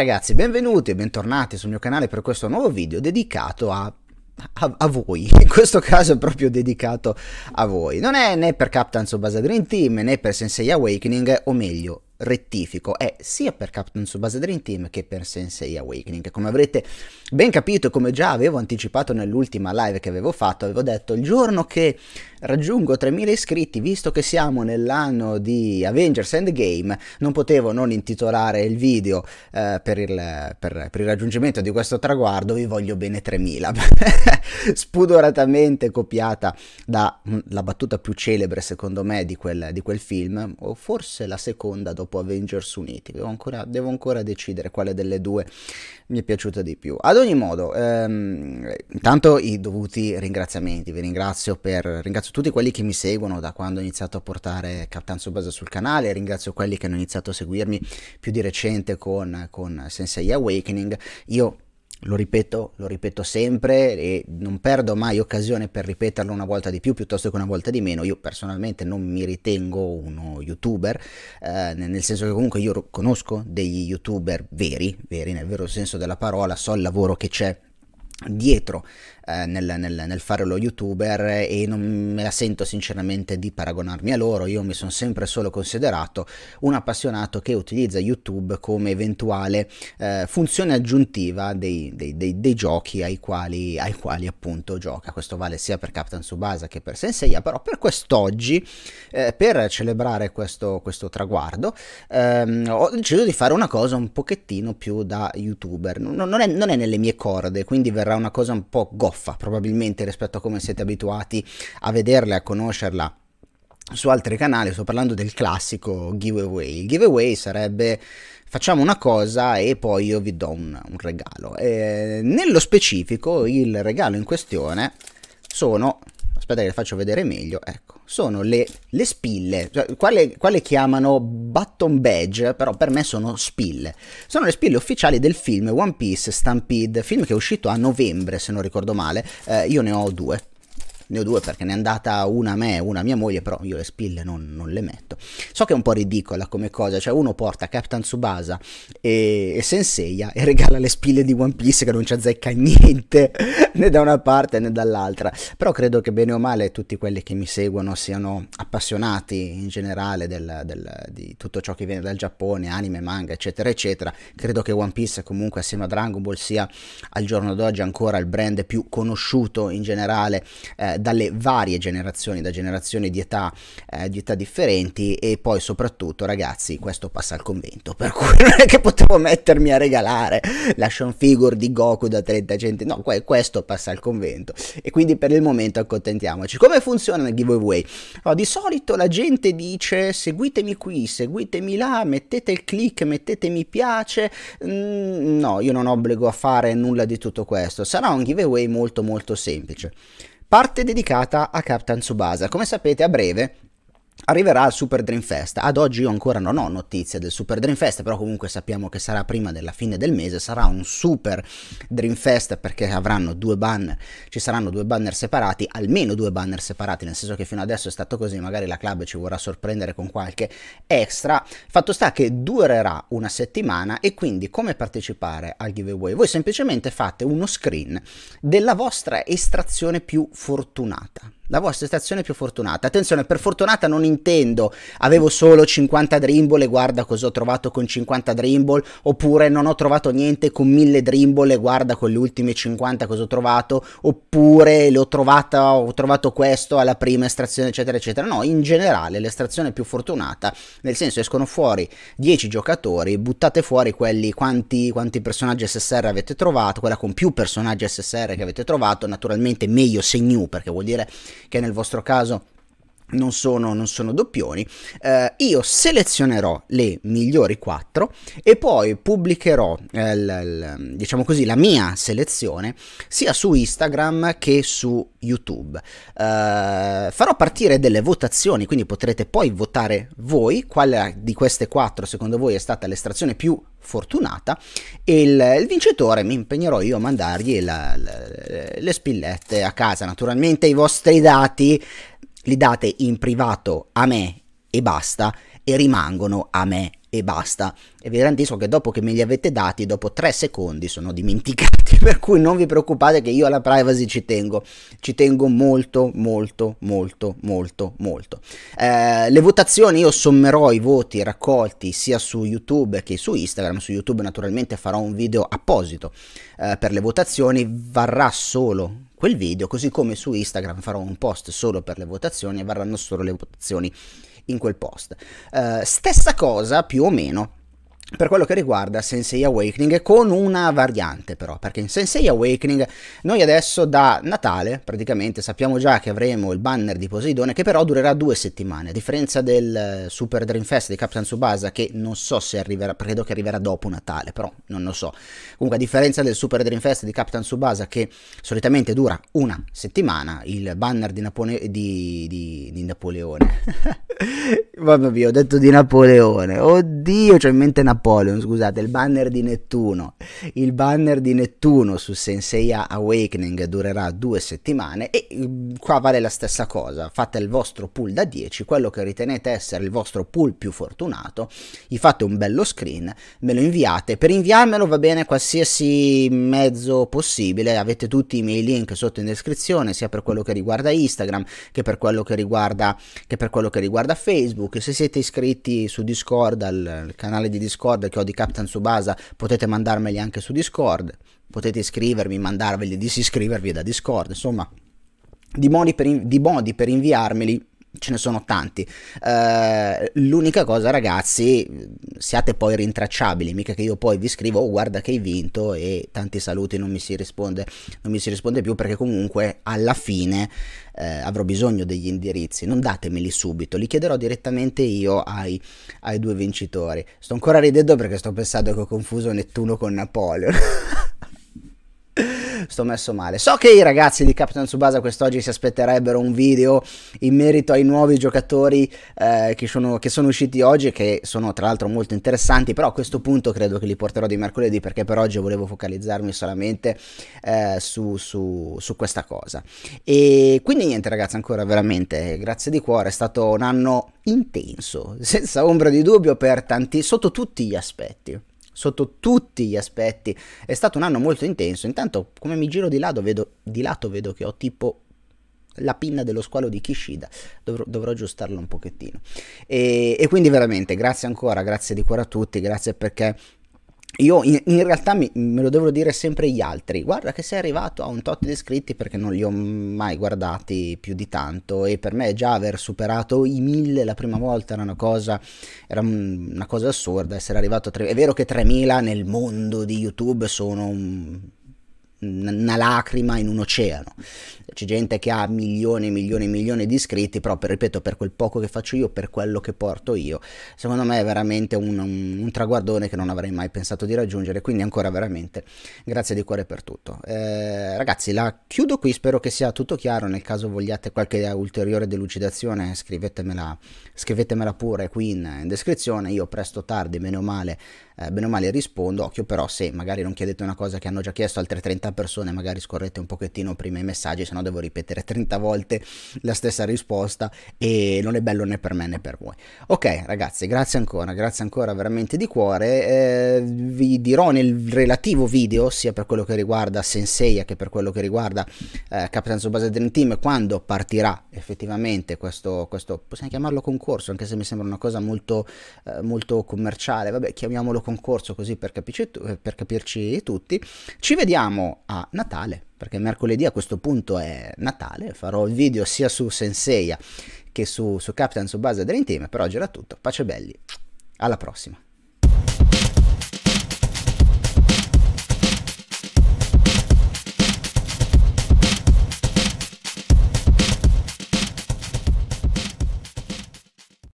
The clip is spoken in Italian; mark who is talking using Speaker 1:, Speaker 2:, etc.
Speaker 1: ragazzi, benvenuti e bentornati sul mio canale per questo nuovo video dedicato a a, a, voi, in questo caso è proprio dedicato a voi. Non è né per Captain's Tsubasa Dream Team né per Sensei Awakening, o meglio, rettifico, è sia per Captain Tsubasa Dream Team che per Sensei Awakening. Come avrete ben capito e come già avevo anticipato nell'ultima live che avevo fatto, avevo detto il giorno che raggiungo 3000 iscritti, visto che siamo nell'anno di Avengers Endgame, non potevo non intitolare il video eh, per, il, per, per, il, raggiungimento di questo traguardo, vi voglio bene 3000, spudoratamente copiata dalla mm, battuta più celebre secondo me di quel, di quel, film, o forse la seconda dopo Avengers Uniti, devo ancora, devo ancora decidere quale delle due mi è piaciuta di più. Ad ogni modo, ehm, intanto i dovuti ringraziamenti, vi ringrazio per... Ringrazio ringrazio tutti quelli che mi seguono da quando ho iniziato a portare Captain Tsubasa sul canale, ringrazio quelli che hanno iniziato a seguirmi più di recente con, con Sensei Awakening. Io lo ripeto, lo ripeto sempre e non perdo mai occasione per ripeterlo una volta di più piuttosto che una volta di meno. Io personalmente non mi ritengo uno youtuber, eh, nel senso che comunque io conosco degli youtuber veri, veri nel vero senso della parola, so il lavoro che c'è dietro eh, nel, nel, nel, fare lo youtuber e non me la sento sinceramente di paragonarmi a loro, io mi sono sempre solo considerato un appassionato che utilizza YouTube come eventuale eh, funzione aggiuntiva dei, dei, dei, dei giochi ai quali, ai quali, appunto gioca, questo vale sia per Captain Subasa che per Senseiya, però per quest'oggi, eh, per celebrare questo, questo traguardo, ehm, ho deciso di fare una cosa un pochettino più da youtuber, non, non, è, non è nelle mie corde, quindi verrà una cosa un po' goffa stoffa probabilmente rispetto a come siete abituati a vederla e a conoscerla su altri canali, sto parlando del classico giveaway. Il giveaway sarebbe facciamo una cosa e poi io vi do un, un regalo. E nello specifico il regalo in questione sono, aspetta che le faccio vedere meglio, ecco sono le, le spille, cioè, qua, le, chiamano button badge, però per me sono spille. Sono le spille ufficiali del film One Piece Stampede, film che è uscito a novembre se non ricordo male, eh, io ne ho due ne ho due perché ne è andata una a me e una a mia moglie, però io le spille non, non, le metto. So che è un po' ridicola come cosa, cioè uno porta Captain Tsubasa e, e Senseiya e regala le spille di One Piece che non ci azzecca niente né da una parte né dall'altra, però credo che bene o male tutti quelli che mi seguono siano appassionati in generale del, del, di tutto ciò che viene dal Giappone, anime, manga, eccetera, eccetera. Credo che One Piece comunque assieme a Dragon Ball sia al giorno d'oggi ancora il brand più conosciuto in generale eh, dalle varie generazioni, da generazioni di età, eh, di età differenti e poi soprattutto ragazzi questo passa al convento, per cui non è che potevo mettermi a regalare la l'action figure di Goku da 30 centesimi, no, questo passa al convento e quindi per il momento accontentiamoci. Come funziona il giveaway? No, di solito la gente dice seguitemi qui, seguitemi là, mettete il click, mettete mi piace, mm, no, io non obbligo a fare nulla di tutto questo, sarà un giveaway molto molto semplice parte dedicata a Captain Tsubasa. Come sapete, a breve Arriverà al Super Dream Fest, ad oggi io ancora non ho notizie del Super Dream Fest, però comunque sappiamo che sarà prima della fine del mese, sarà un Super Dream Fest perché avranno due banner, ci saranno due banner separati, almeno due banner separati, nel senso che fino adesso è stato così, magari la club ci vorrà sorprendere con qualche extra. Fatto sta che durerà una settimana e quindi come partecipare al giveaway? Voi semplicemente fate uno screen della vostra estrazione più fortunata la vostra stazione più fortunata. Attenzione, per fortunata non intendo avevo solo 50 Dreamball e guarda cosa ho trovato con 50 Dreamball, oppure non ho trovato niente con 1000 Dreamball e guarda con le ultime 50 cosa ho trovato, oppure l'ho trovata, ho trovato questo alla prima estrazione, eccetera, eccetera. No, in generale l'estrazione più fortunata, nel senso escono fuori 10 giocatori, buttate fuori quelli quanti, quanti personaggi SSR avete trovato, quella con più personaggi SSR che avete trovato, naturalmente meglio se new, perché vuol dire che nel vostro caso non sono, non sono, doppioni, eh, io selezionerò le migliori 4 e poi pubblicherò eh, l, l, diciamo così, la mia selezione sia su Instagram che su YouTube. Eh, farò partire delle votazioni, quindi potrete poi votare voi quale di queste 4 secondo voi è stata l'estrazione più fortunata e il, il, vincitore mi impegnerò io a mandargli la, la, le spillette a casa naturalmente i vostri dati li date in privato a me e basta e rimangono a me e basta e vi garantisco che dopo che me li avete dati dopo tre secondi sono dimenticati per cui non vi preoccupate che io alla privacy ci tengo ci tengo molto molto molto molto molto eh, le votazioni io sommerò i voti raccolti sia su youtube che su instagram su youtube naturalmente farò un video apposito eh, per le votazioni varrà solo quel video, così come su Instagram farò un post solo per le votazioni e varranno solo le votazioni in quel post. Uh, stessa cosa più o meno per quello che riguarda Sensei Awakening con una variante però perché in Sensei Awakening noi adesso da Natale praticamente sappiamo già che avremo il banner di Poseidone che però durerà due settimane a differenza del eh, Super Dream Fest di Captain Subasa che non so se arriverà credo che arriverà dopo Natale però non lo so comunque a differenza del Super Dream Fest di Captain Subasa che solitamente dura una settimana il banner di, Napone- di, di, di Napoleone mamma mia ho detto di Napoleone oddio c'ho in mente Napoleone Apollon, scusate, il banner di Nettuno. Il banner di Nettuno su Sensei Awakening durerà due settimane e mm, qua vale la stessa cosa, fate il vostro pool da 10, quello che ritenete essere il vostro pool più fortunato, gli fate un bello screen, me lo inviate, per inviarmelo va bene qualsiasi mezzo possibile, avete tutti i miei link sotto in descrizione, sia per quello che riguarda Instagram che per quello che riguarda, che per quello che riguarda Facebook, se siete iscritti su Discord al canale di Discord Discord che ho di Captain Subasa potete mandarmeli anche su Discord, potete iscrivervi, mandarveli, disiscrivervi da Discord, insomma, di modi per, in- di modi per inviarmeli ce ne sono tanti. Uh, l'unica cosa, ragazzi, siate poi rintracciabili, mica che io poi vi scrivo, oh guarda che hai vinto e tanti saluti, non mi si risponde, non mi si risponde più perché comunque alla fine uh, avrò bisogno degli indirizzi, non datemeli subito, li chiederò direttamente io ai, ai due vincitori. Sto ancora ridendo perché sto pensando che ho confuso Nettuno con Napoleon. sto messo male. So che i ragazzi di Captain Tsubasa quest'oggi si aspetterebbero un video in merito ai nuovi giocatori eh, che, sono, che, sono, usciti oggi e che sono tra l'altro molto interessanti, però a questo punto credo che li porterò di mercoledì perché per oggi volevo focalizzarmi solamente eh, su, su, su questa cosa. E quindi niente ragazzi, ancora veramente grazie di cuore, è stato un anno intenso, senza ombra di dubbio per tanti, sotto tutti gli aspetti sotto tutti gli aspetti. È stato un anno molto intenso. Intanto, come mi giro di lato, vedo, di lato vedo che ho tipo la pinna dello squalo di Kishida, dovrò, dovrò aggiustarla un pochettino. E, e, quindi veramente grazie ancora, grazie di cuore a tutti, grazie perché io in, in realtà mi, me lo devono dire sempre gli altri. Guarda che sei arrivato a un tot di iscritti perché non li ho mai guardati più di tanto e per me già aver superato i mille la prima volta era una cosa, era una cosa assurda essere arrivato a 3.000. È vero che 3.000 nel mondo di YouTube sono un una lacrima in un oceano. C'è gente che ha milioni e milioni e milioni di iscritti, però per, ripeto, per quel poco che faccio io, per quello che porto io, secondo me è veramente un, un, un traguardone che non avrei mai pensato di raggiungere, quindi ancora veramente grazie di cuore per tutto. Eh, ragazzi, la chiudo qui, spero che sia tutto chiaro, nel caso vogliate qualche ulteriore delucidazione scrivetemela, scrivetemela pure qui in, in descrizione, io presto tardi, meno male, eh, bene o male rispondo, occhio però se magari non chiedete una cosa che hanno già chiesto altre 30 persone, magari scorrete un pochettino prima i messaggi, se no devo ripetere 30 volte la stessa risposta e non è bello né per me né per voi. Ok ragazzi, grazie ancora, grazie ancora veramente di cuore, eh, vi dirò nel relativo video, sia per quello che riguarda Sensei che per quello che riguarda eh, Captain Tsubasa Dream Team, quando partirà effettivamente questo, questo, possiamo chiamarlo concorso, anche se mi sembra una cosa molto, eh, molto commerciale, vabbè chiamiamolo concorso concorso così per capirci, eh, per capirci tutti. Ci vediamo a Natale, perché mercoledì a questo punto è Natale, farò il video sia su Senseiya che su, su Captain, su Base Dream Team, per oggi era tutto, pace belli, alla prossima.